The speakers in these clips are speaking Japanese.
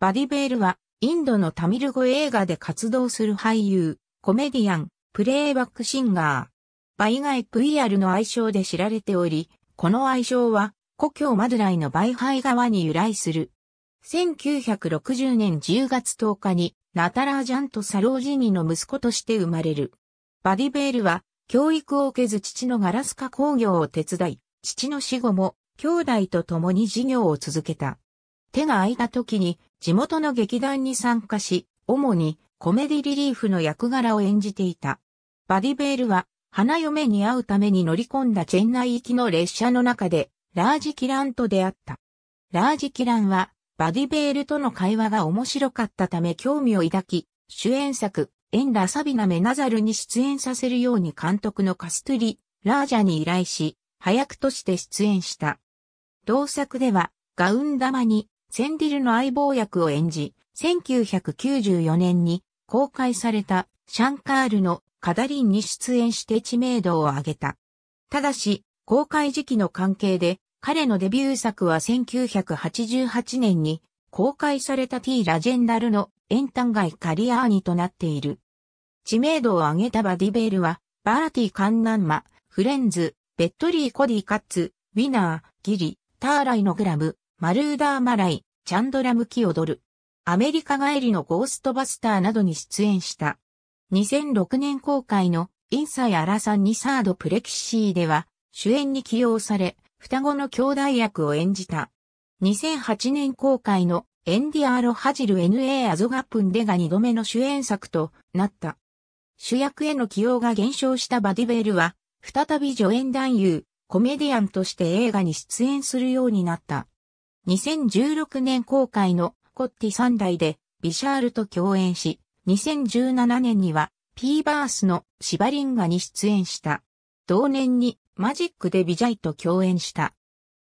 バディベールは、インドのタミル語映画で活動する俳優、コメディアン、プレイバックシンガー。バイガイア r の愛称で知られており、この愛称は、故郷マドライのバイハイ側に由来する。1960年10月10日に、ナタラージャンとサロージニの息子として生まれる。バディベールは、教育を受けず父のガラス化工業を手伝い、父の死後も、兄弟と共に事業を続けた。手が空いた時に、地元の劇団に参加し、主にコメディリリーフの役柄を演じていた。バディベールは、花嫁に会うために乗り込んだチェンナイ行きの列車の中で、ラージキランと出会った。ラージキランは、バディベールとの会話が面白かったため興味を抱き、主演作、エンラ・サビナ・メナザルに出演させるように監督のカストゥリ、ラージャに依頼し、早くとして出演した。同作では、ガウン玉にセンディルの相棒役を演じ、1994年に公開されたシャンカールのカダリンに出演して知名度を上げた。ただし、公開時期の関係で、彼のデビュー作は1988年に公開されたティー・ラジェンダルのエンタンガイカリアーニとなっている。知名度を上げたバディベールは、バーティカンナンマ、フレンズ、ベッドリー・コディ・カッツ、ウィナー、ギリ、ターライのグラム、マルーダー・マライ、チャンドラ・ムキオドル、アメリカ帰りのゴーストバスターなどに出演した。2006年公開のインサイ・アラサン・ニサード・プレキシーでは主演に起用され、双子の兄弟役を演じた。2008年公開のエンディアーロ・ハジル NA アゾガップンデが2度目の主演作となった。主役への起用が減少したバディベルは、再び助演男優、コメディアンとして映画に出演するようになった。2016年公開のコッティ3代でビシャールと共演し、2017年にはピーバースのシバリンガに出演した。同年にマジックでビジャイと共演した。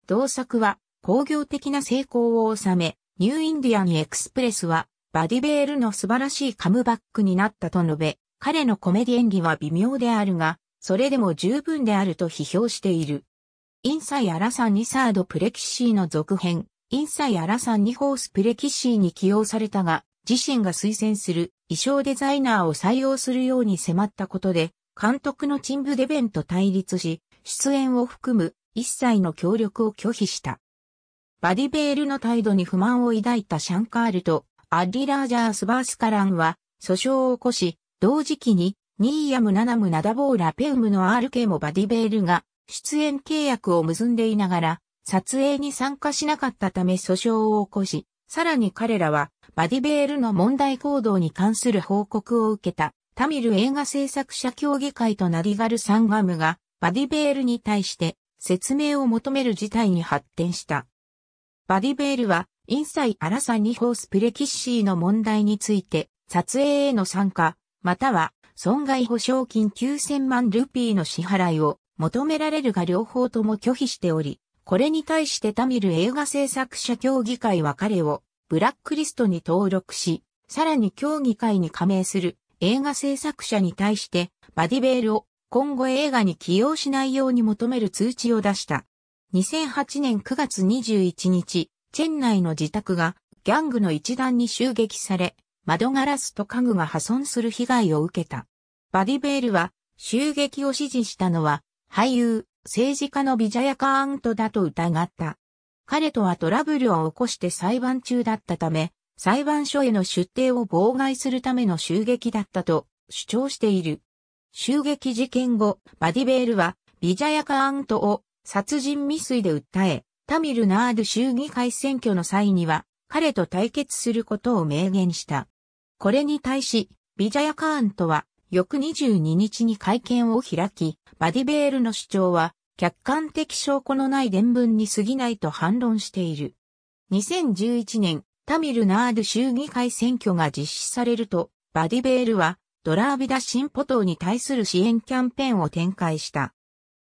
同作は工業的な成功を収め、ニューインディアンエクスプレスはバディベールの素晴らしいカムバックになったと述べ、彼のコメディ演技は微妙であるが、それでも十分であると批評している。インサイアラサンニサードプレキシーの続編、インサイアラサンニホースプレキシーに起用されたが、自身が推薦する衣装デザイナーを採用するように迫ったことで、監督のチンブデベンと対立し、出演を含む一切の協力を拒否した。バディベールの態度に不満を抱いたシャンカールとアッリ・ラージャース・バースカランは訴訟を起こし、同時期にニーヤム・ナナム・ナダボーラ・ペウムの RK もバディベールが出演契約を結んでいながら、撮影に参加しなかったため訴訟を起こし、さらに彼らは、バディベールの問題行動に関する報告を受けた、タミル映画制作者協議会とナィガル・サンガムが、バディベールに対して説明を求める事態に発展した。バディベールは、インサイ・アラサニホース・プレキッシーの問題について、撮影への参加、または、損害保証金9000万ルピーの支払いを求められるが両方とも拒否しており、これに対してタミル映画制作者協議会は彼をブラックリストに登録し、さらに協議会に加盟する映画制作者に対してバディベールを今後映画に起用しないように求める通知を出した。2008年9月21日、チェン内の自宅がギャングの一団に襲撃され、窓ガラスと家具が破損する被害を受けた。バディベールは襲撃を指示したのは俳優、政治家のビジャヤカーントだと疑った。彼とはトラブルを起こして裁判中だったため、裁判所への出廷を妨害するための襲撃だったと主張している。襲撃事件後、バディベールはビジャヤカーントを殺人未遂で訴え、タミルナード州議会選挙の際には彼と対決することを明言した。これに対し、ビジャヤカーントは翌22日に会見を開き、バディベールの主張は、客観的証拠のない伝聞に過ぎないと反論している。2011年、タミルナール州議会選挙が実施されると、バディベールは、ドラービダンポ党に対する支援キャンペーンを展開した。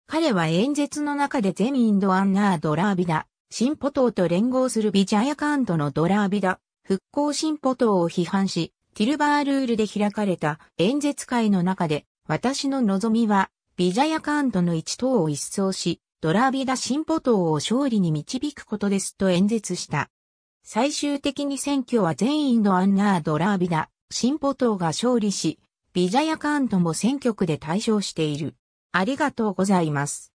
彼は演説の中で全インドアンナードラービダ、ンポ党と連合するビジャヤカンドのドラービダ、復興ンポ党を批判し、ティルバールールで開かれた演説会の中で、私の望みは、ビジャヤカーントの一党を一掃し、ドラビダ進歩党を勝利に導くことですと演説した。最終的に選挙は全員のアンナードラービダ、進歩党が勝利し、ビジャヤカーントも選挙区で対象している。ありがとうございます。